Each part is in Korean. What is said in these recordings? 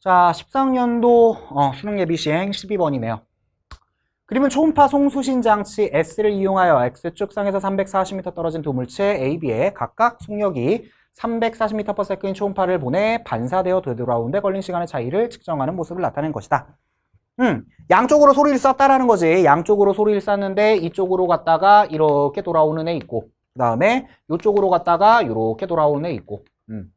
자, 13년도 어, 수능 예비 시행 12번이네요. 그림은 초음파 송수신 장치 S를 이용하여 X축상에서 340m 떨어진 두 물체 AB에 각각 속력이 340m/s인 초음파를 보내 반사되어 되돌아온 데 걸린 시간의 차이를 측정하는 모습을 나타낸 것이다. 음, 양쪽으로 소리를 쐈다라는 거지. 양쪽으로 소리를 쐈는데 이쪽으로 갔다가 이렇게 돌아오는 애 있고 그 다음에 이쪽으로 갔다가 이렇게 돌아오는 애 있고 음.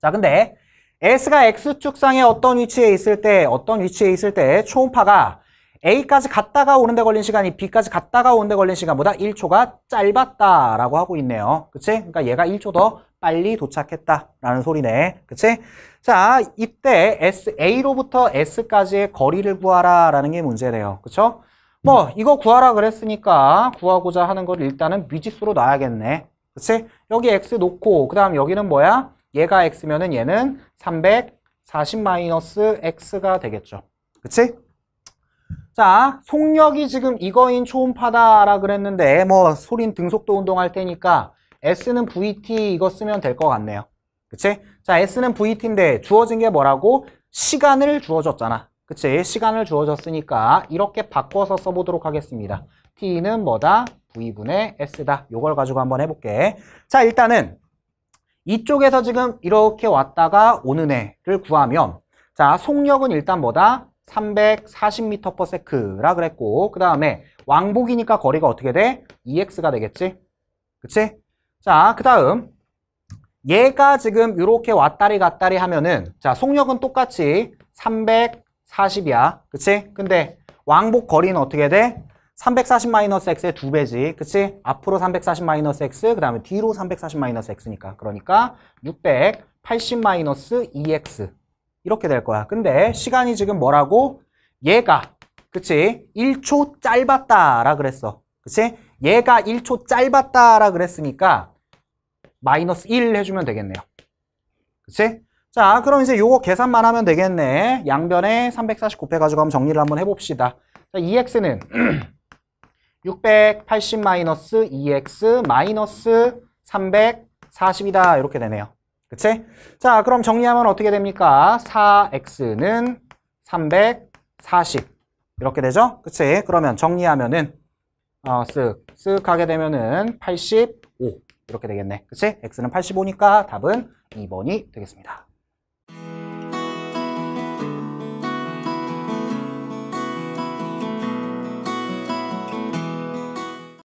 자 근데 S가 X축상의 어떤 위치에 있을 때 어떤 위치에 있을 때 초음파가 A까지 갔다가 오는데 걸린 시간이 B까지 갔다가 오는데 걸린 시간보다 1초가 짧았다라고 하고 있네요. 그치? 그러니까 얘가 1초 더 빨리 도착했다라는 소리네. 그치? 자, 이때 S, A로부터 S까지의 거리를 구하라 라는 게 문제래요. 그쵸? 뭐 이거 구하라 그랬으니까 구하고자 하는 걸 일단은 미지수로 놔야겠네. 그치? 여기 X 놓고 그 다음 여기는 뭐야? 얘가 x면은 얘는 340 마이너스 x가 되겠죠. 그치? 자, 속력이 지금 이거인 초음파다라 그랬는데 뭐 소린 등속도 운동할 테니까 S는 VT 이거 쓰면 될 것 같네요. 그치? 자, S는 VT인데 주어진 게 뭐라고? 시간을 주어졌잖아. 그치? 시간을 주어졌으니까 이렇게 바꿔서 써보도록 하겠습니다. T는 뭐다? V분의 S다. 요걸 가지고 한번 해볼게. 자, 일단은 이쪽에서 지금 이렇게 왔다가 오는 애를 구하면 자 속력은 일단 뭐다? 340m/s라 그랬고 그 다음에 왕복이니까 거리가 어떻게 돼? EX가 되겠지? 그치? 자, 그 다음 얘가 지금 이렇게 왔다리 갔다리 하면은 자, 속력은 똑같이 340이야. 그치? 근데 왕복 거리는 어떻게 돼? 340-x의 두 배지. 그치? 앞으로 340-x, 그 다음에 뒤로 340-x니까. 그러니까 680-2x. 이렇게 될 거야. 근데 시간이 지금 뭐라고? 얘가, 그치? 1초 짧았다라 그랬어. 그치? 얘가 1초 짧았다라 그랬으니까 마이너스 1 해주면 되겠네요. 그치? 자, 그럼 이제 요거 계산만 하면 되겠네. 양변에 340 곱해가지고 한번 정리를 한번 해봅시다. 자, 2x는 680 2x 340이다. 이렇게 되네요. 그치? 자, 그럼 정리하면 어떻게 됩니까? 4x는 340 이렇게 되죠? 그치? 그러면 정리하면은 어, 쓱, 쓱 하게 되면은 85 이렇게 되겠네. 그치? x는 85니까 답은 2번이 되겠습니다.